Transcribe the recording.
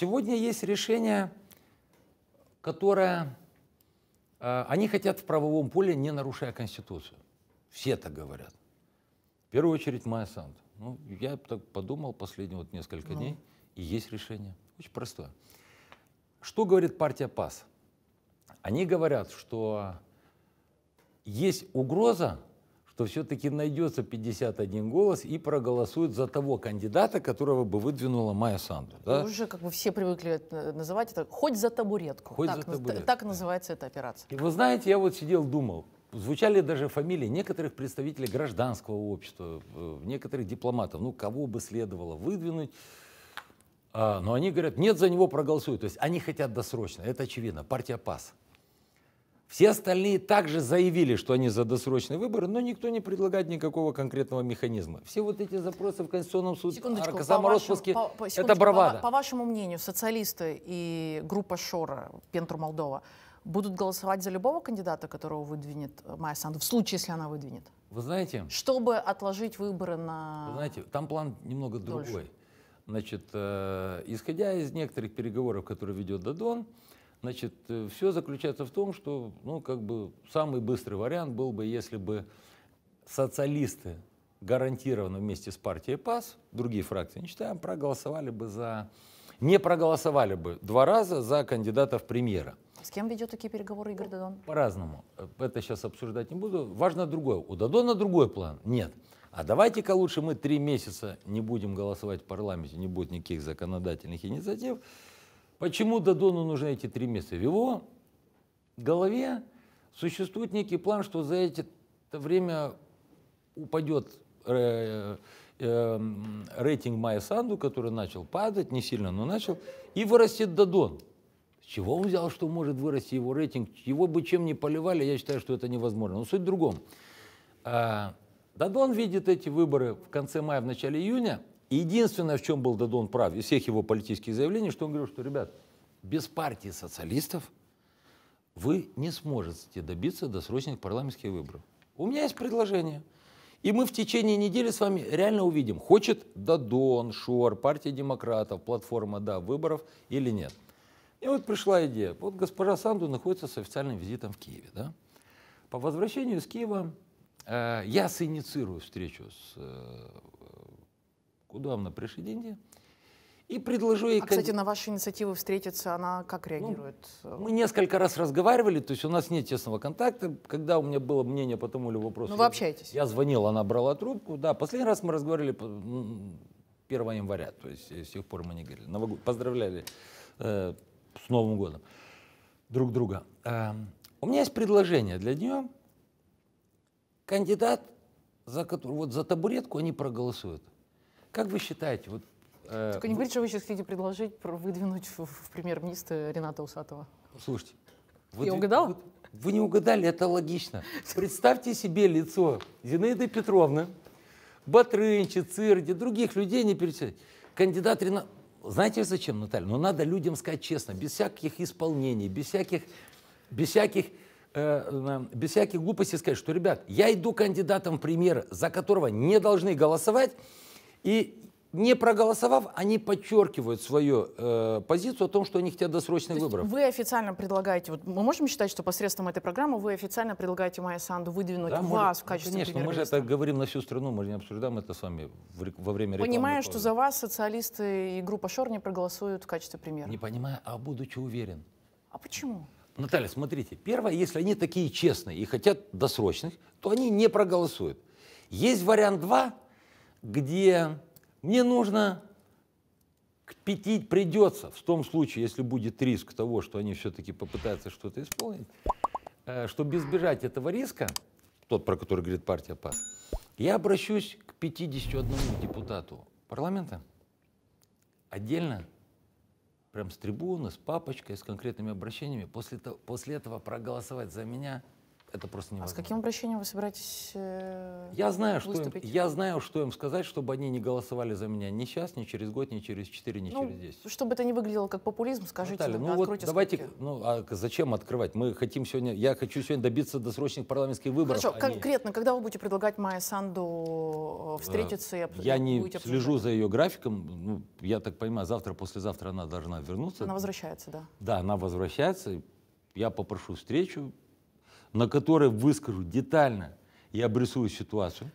Сегодня есть решение, которое э, они хотят в правовом поле, не нарушая Конституцию. Все так говорят. В первую очередь Майя Санд. Ну, я так подумал последние вот несколько ну. дней, и есть решение. Очень простое. Что говорит партия ПАС? Они говорят, что есть угроза что все-таки найдется 51 голос и проголосуют за того кандидата, которого бы выдвинула Майя Санду. Да? Уже как бы все привыкли называть это «хоть за табуретку». Хоть так, за табуретку. Так называется эта операция. И вы знаете, я вот сидел, думал, Звучали даже фамилии некоторых представителей гражданского общества, э, некоторых дипломатов, ну, кого бы следовало выдвинуть. А, но они говорят, нет, за него проголосуют. То есть они хотят досрочно, это очевидно, партия ПАС. Все остальные также заявили, что они за досрочные выборы, но никто не предлагает никакого конкретного механизма. Все вот эти запросы в Конституционном суде а, о самороспуске – это бравада. По, по вашему мнению, социалисты и группа Шора, Пентру Молдова, будут голосовать за любого кандидата, которого выдвинет Майя Санду, в случае, если она выдвинет? Вы знаете... Чтобы отложить выборы на... Вы знаете, там план немного дольше. другой. Значит, э, исходя из некоторых переговоров, которые ведет Дадон, Значит, э, все заключается в том, что ну, как бы самый быстрый вариант был бы, если бы социалисты гарантированно вместе с партией ПАС, другие фракции не считаем, проголосовали бы за... Не проголосовали бы два раза за кандидата в премьера. С кем ведет такие переговоры Игорь Дадон? Ну, по-разному. Э, это сейчас обсуждать не буду. Важно другое. У Дадона другой план. Нет. А давайте-ка лучше мы три месяца не будем голосовать в парламенте, не будет никаких законодательных инициатив. Почему Дадону нужны эти три месяца? В его голове существует некий план, что за это время упадет э, э, рейтинг Майя Санду, который начал падать, не сильно, но начал, и вырастет Дадон. С чего он взял, что может вырасти его рейтинг? Его бы чем не поливали, я считаю, что это невозможно. Но суть в другом. А, Дадон видит эти выборы в конце мая, в начале июня – единственное, в чем был Дадон прав, из всех его политических заявлений, что он говорил, что, ребят, без партии социалистов вы не сможете добиться досрочных парламентских выборов. У меня есть предложение. И мы в течение недели с вами реально увидим, хочет Дадон, Шор, партия демократов, платформа «Да» выборов или нет. И вот пришла идея. Вот госпожа Санду находится с официальным визитом в Киеве. Да? По возвращению из Киева э, я синицирую встречу с э, Кудавна президенте, и предложу ей... А, кстати, на ваши инициативы встретиться, она как ну, реагирует? Ну, мы несколько раз разговаривали, то есть у нас нет тесного контакта. Когда у меня было мнение по тому или вопросу... Ну, вы общаетесь? Я звонил, она брала трубку. Да, последний раз мы разговаривали 1 января, то есть э, с тех пор мы не говорили. Новогод... Поздравляли э, с Новым годом друг друга. Э, у меня есть предложение для нее. Кандидат, за который, вот за табуретку они проголосуют. Как вы считаете, вот э, только не говорите, что вы сейчас хотите предложить выдвинуть в премьер-министра Рената Усатова. Слушайте. Вы, Я угадал? Вы, вы не угадали, это логично. Представьте себе лицо Зинаиды Петровны, Батрынчи, Цирди, других людей не перечислять. Кандидат Ренат... Знаете зачем, Наталья? Но ну, надо людям сказать честно, без всяких исполнений, без всяких, без всяких э, без всяких глупостей сказать, что, ребят, я иду кандидатом в премьер, за которого не должны голосовать, и не проголосовав, они подчеркивают свою э, позицию о том, что они хотят досрочных То выборов. Вы официально предлагаете, вот мы можем считать, что посредством этой программы вы официально предлагаете Майя Санду выдвинуть да, вас может, в качестве Конечно, мы же это говорим на всю страну, мы же не обсуждаем это с вами в, во время рекламы. Понимая, что за вас социалисты и группа Шор не проголосуют в качестве примера. Не понимаю, а будучи уверен. А почему? Наталья, смотрите, первое, если они такие честные и хотят досрочных, то они не проголосуют. Есть вариант два – где мне нужно к пяти придется, в том случае, если будет риск того, что они все-таки попытаются что-то исполнить, э, чтобы избежать этого риска, тот, про который говорит партия ПАС, я обращусь к 51 депутату парламента отдельно, прям с трибуны, с папочкой, с конкретными обращениями, после, после этого проголосовать за меня – это просто невозможно. А с каким обращением вы собираетесь э, я знаю, Что им, я знаю, что им сказать, чтобы они не голосовали за меня ни сейчас, ни через год, ни через четыре, ни ну, через десять. Чтобы это не выглядело как популизм, скажите, Наталья, ну, вот давайте, ну а зачем открывать? Мы хотим сегодня, я хочу сегодня добиться досрочных парламентских выборов. Хорошо, они... А конкретно, когда вы будете предлагать Майя Санду э, э, встретиться э, и обсудить? Я не слежу за ее графиком, ну, я так понимаю, завтра, послезавтра она должна вернуться. Она возвращается, да? Да, она возвращается. Я попрошу встречу, на которой выскажу детально и обрисую ситуацию,